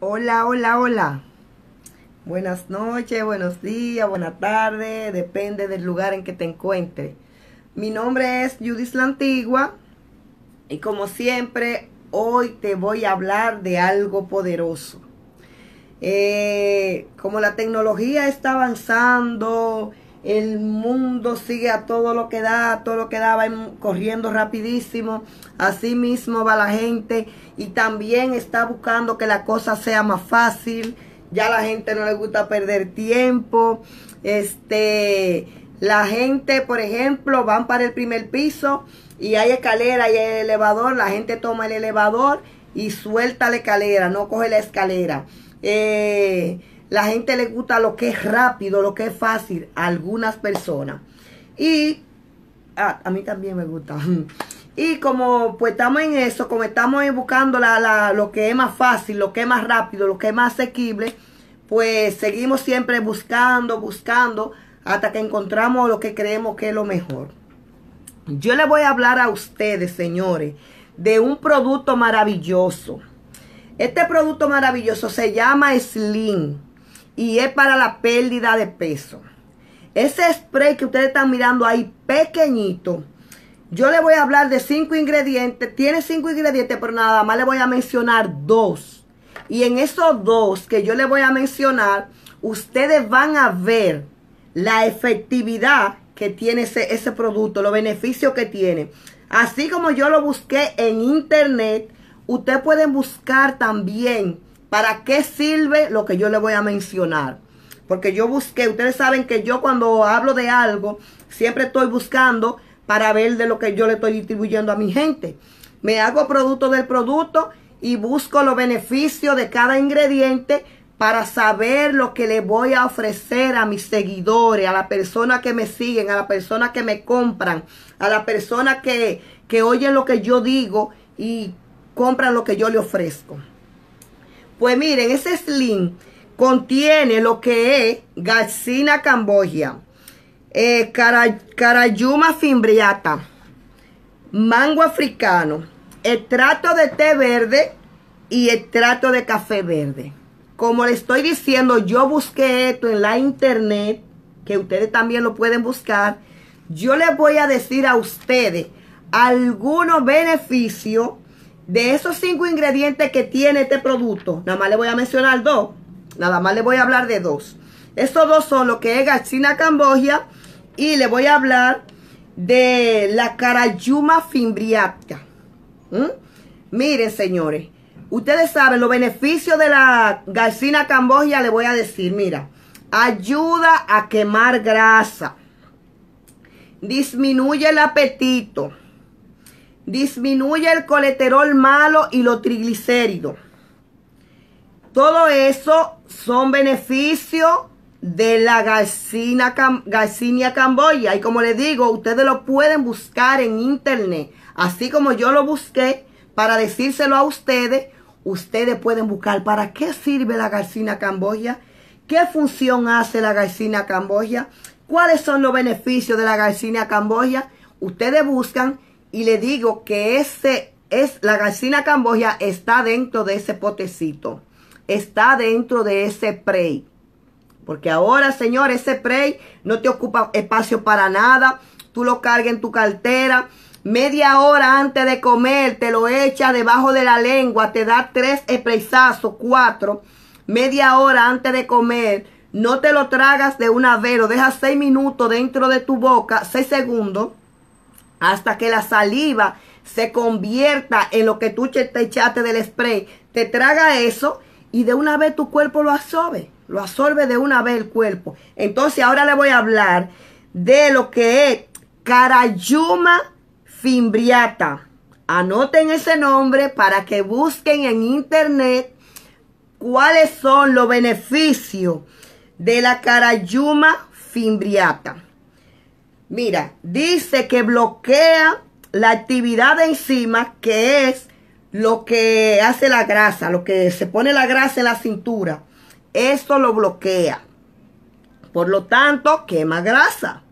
Hola, hola, hola. Buenas noches, buenos días, buena tarde, depende del lugar en que te encuentres. Mi nombre es Judith la Antigua y como siempre, hoy te voy a hablar de algo poderoso. Eh, como la tecnología está avanzando, el mundo sigue a todo lo que da, todo lo que da, va corriendo rapidísimo. Así mismo va la gente y también está buscando que la cosa sea más fácil. Ya la gente no le gusta perder tiempo. Este, la gente, por ejemplo, van para el primer piso y hay escalera y hay elevador. La gente toma el elevador y suelta la escalera, no coge la escalera. Eh, la gente le gusta lo que es rápido, lo que es fácil a algunas personas. Y ah, a mí también me gusta. Y como pues estamos en eso, como estamos buscando lo que es más fácil, lo que es más rápido, lo que es más asequible, pues seguimos siempre buscando, buscando, hasta que encontramos lo que creemos que es lo mejor. Yo le voy a hablar a ustedes, señores, de un producto maravilloso. Este producto maravilloso se llama Slim y es para la pérdida de peso. Ese spray que ustedes están mirando ahí, pequeñito. Yo le voy a hablar de cinco ingredientes. Tiene cinco ingredientes, pero nada más le voy a mencionar dos. Y en esos dos que yo le voy a mencionar, ustedes van a ver la efectividad que tiene ese, ese producto, los beneficios que tiene. Así como yo lo busqué en internet, ustedes pueden buscar también ¿Para qué sirve lo que yo le voy a mencionar? Porque yo busqué, ustedes saben que yo cuando hablo de algo, siempre estoy buscando para ver de lo que yo le estoy distribuyendo a mi gente. Me hago producto del producto y busco los beneficios de cada ingrediente para saber lo que le voy a ofrecer a mis seguidores, a la persona que me siguen, a la persona que me compran, a la persona que, que oye lo que yo digo y compran lo que yo le ofrezco. Pues miren, ese slim contiene lo que es Garcina cambogia, eh, Carayuma fimbriata, mango africano, trato de té verde y trato de café verde. Como le estoy diciendo, yo busqué esto en la internet, que ustedes también lo pueden buscar. Yo les voy a decir a ustedes algunos beneficios de esos cinco ingredientes que tiene este producto, nada más le voy a mencionar dos. Nada más le voy a hablar de dos. Estos dos son lo que es Garcina cambogia y le voy a hablar de la carayuma fimbriata. ¿Mm? Miren, señores, ustedes saben los beneficios de la Garcina cambogia, le voy a decir, mira, ayuda a quemar grasa, disminuye el apetito, disminuye el colesterol malo y los triglicéridos. Todo eso son beneficios de la Garcinia, Camboya. Y como les digo, ustedes lo pueden buscar en internet. Así como yo lo busqué para decírselo a ustedes, ustedes pueden buscar para qué sirve la Garcinia Camboya, qué función hace la Garcinia Camboya, cuáles son los beneficios de la Garcinia Camboya. Ustedes buscan y le digo que ese es la garcina Camboya está dentro de ese potecito, está dentro de ese prey. Porque ahora, señor, ese prey no te ocupa espacio para nada. Tú lo cargas en tu cartera. Media hora antes de comer, te lo echa debajo de la lengua. Te da tres espresazos, cuatro. Media hora antes de comer. No te lo tragas de una vez. Lo dejas seis minutos dentro de tu boca, seis segundos hasta que la saliva se convierta en lo que tú te echaste del spray, te traga eso y de una vez tu cuerpo lo absorbe, lo absorbe de una vez el cuerpo. Entonces ahora le voy a hablar de lo que es Carayuma fimbriata. Anoten ese nombre para que busquen en internet cuáles son los beneficios de la Carayuma fimbriata. Mira, dice que bloquea la actividad de enzimas, que es lo que hace la grasa, lo que se pone la grasa en la cintura. esto lo bloquea. Por lo tanto, quema grasa.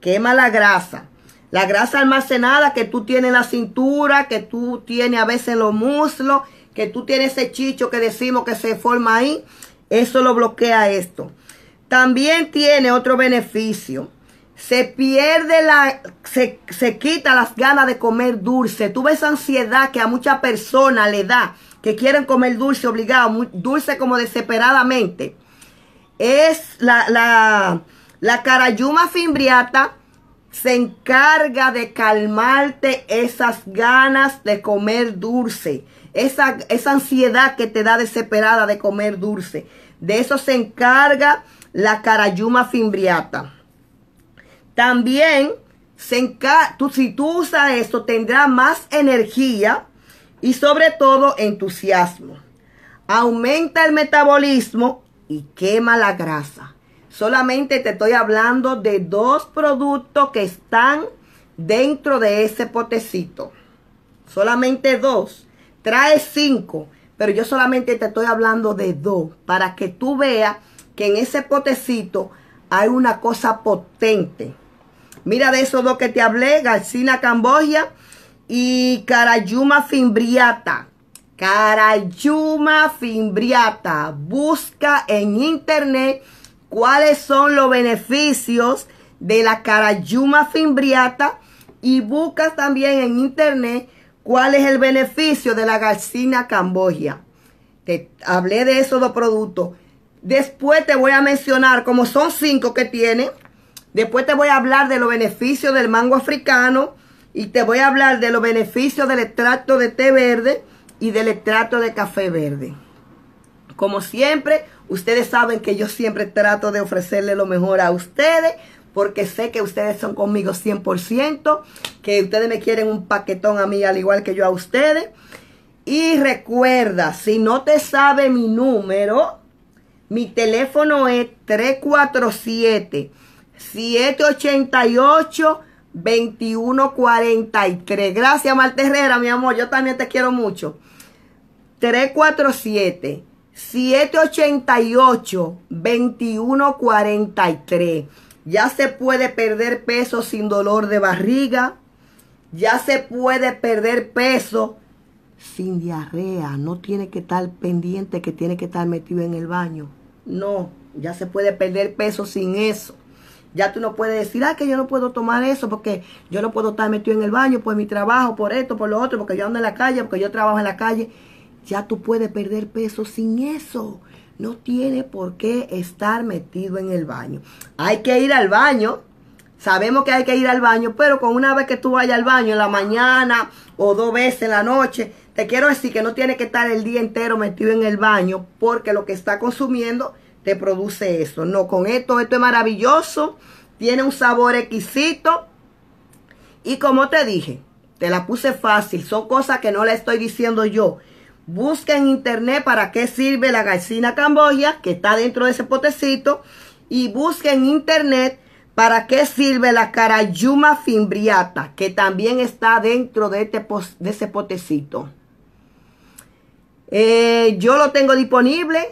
Quema la grasa. La grasa almacenada que tú tienes en la cintura, que tú tienes a veces en los muslos, que tú tienes ese chicho que decimos que se forma ahí, eso lo bloquea esto. También tiene otro beneficio se pierde la, se, quita las ganas de comer dulce. Tuve esa ansiedad que a muchas personas le da, que quieren comer dulce obligado, dulce como desesperadamente. Es la, la, la carayuma fimbriata se encarga de calmarte esas ganas de comer dulce, esa, esa, ansiedad que te da desesperada de comer dulce. De eso se encarga la carayuma fimbriata. También, si tú usas esto, tendrás más energía y sobre todo entusiasmo. Aumenta el metabolismo y quema la grasa. Solamente te estoy hablando de dos productos que están dentro de ese potecito. Solamente dos. Trae cinco. Pero yo solamente te estoy hablando de dos. Para que tú veas que en ese potecito hay una cosa potente. Mira de esos dos que te hablé, Garcina Cambogia y Carayuma Fimbriata. Carayuma Fimbriata. Busca en internet cuáles son los beneficios de la Carayuma Fimbriata y busca también en internet cuál es el beneficio de la Garcina Cambogia. Te hablé de esos dos productos. Después te voy a mencionar, como son cinco que tiene, Después te voy a hablar de los beneficios del mango africano y te voy a hablar de los beneficios del extracto de té verde y del extracto de café verde. Como siempre, ustedes saben que yo siempre trato de ofrecerle lo mejor a ustedes porque sé que ustedes son conmigo 100%, que ustedes me quieren un paquetón a mí al igual que yo a ustedes. Y recuerda, si no te sabe mi número, mi teléfono es 347 788-2143. Gracias, Marta Herrera, mi amor. Yo también te quiero mucho. 347-788-2143. Ya se puede perder peso sin dolor de barriga. Ya se puede perder peso sin diarrea. No tiene que estar pendiente que tiene que estar metido en el baño. No, ya se puede perder peso sin eso. Ya tú no puedes decir, ah, que yo no puedo tomar eso porque yo no puedo estar metido en el baño por mi trabajo, por esto, por lo otro, porque yo ando en la calle, porque yo trabajo en la calle. Ya tú puedes perder peso sin eso. No tiene por qué estar metido en el baño. Hay que ir al baño. Sabemos que hay que ir al baño, pero con una vez que tú vayas al baño en la mañana o dos veces en la noche, te quiero decir que no tiene que estar el día entero metido en el baño porque lo que está consumiendo te produce eso. No, con esto, esto es maravilloso. Tiene un sabor exquisito. Y como te dije, te la puse fácil. Son cosas que no le estoy diciendo yo. Busca en internet para qué sirve la Garcina camboya, que está dentro de ese potecito. Y busca en internet para qué sirve la carayuma fimbriata, que también está dentro de, este, de ese potecito. Eh, yo lo tengo disponible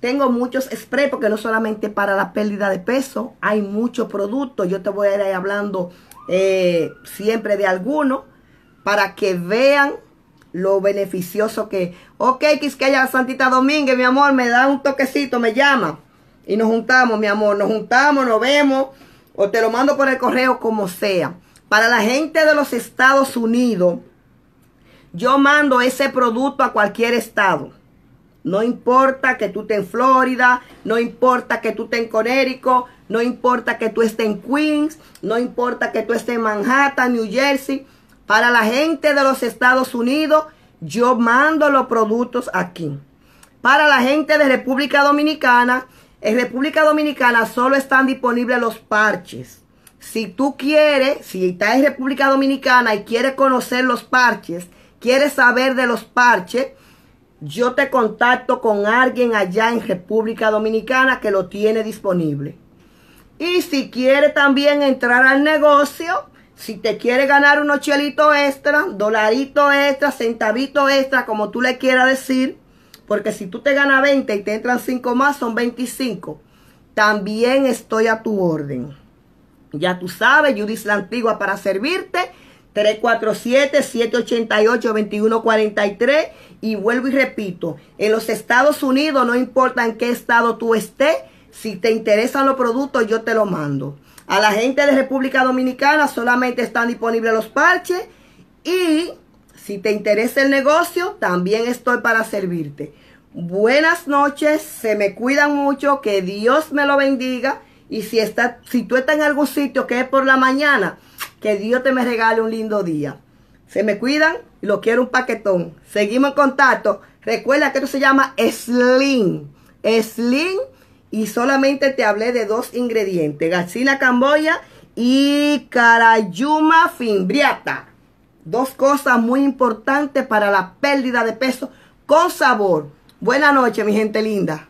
tengo muchos sprays porque no solamente para la pérdida de peso, hay muchos productos. Yo te voy a ir hablando eh, siempre de alguno para que vean lo beneficioso que... Ok, Quisqueya Santita Domínguez, mi amor, me da un toquecito, me llama. Y nos juntamos, mi amor, nos juntamos, nos vemos. O te lo mando por el correo, como sea. Para la gente de los Estados Unidos, yo mando ese producto a cualquier estado. No importa que tú estés en Florida, no importa que tú estés en Connecticut, no importa que tú estés en Queens, no importa que tú estés en Manhattan, New Jersey. Para la gente de los Estados Unidos, yo mando los productos aquí. Para la gente de República Dominicana, en República Dominicana solo están disponibles los parches. Si tú quieres, si estás en República Dominicana y quieres conocer los parches, quieres saber de los parches, yo te contacto con alguien allá en República Dominicana que lo tiene disponible. Y si quiere también entrar al negocio, si te quiere ganar unos chelitos extra, dolarito extra, centavito extra, como tú le quieras decir, porque si tú te ganas 20 y te entran 5 más, son 25. También estoy a tu orden. Ya tú sabes, Judith la Antigua para servirte. 347-788-2143. Y vuelvo y repito, en los Estados Unidos, no importa en qué estado tú estés, si te interesan los productos, yo te los mando. A la gente de República Dominicana solamente están disponibles los parches. Y si te interesa el negocio, también estoy para servirte. Buenas noches, se me cuidan mucho, que Dios me lo bendiga. Y si, está, si tú estás en algún sitio que es por la mañana, que Dios te me regale un lindo día. Se me cuidan y lo quiero un paquetón. Seguimos en contacto. Recuerda que esto se llama Slim. Slim y solamente te hablé de dos ingredientes. García Camboya y Carayuma Fimbriata. Dos cosas muy importantes para la pérdida de peso con sabor. Buenas noches, mi gente linda.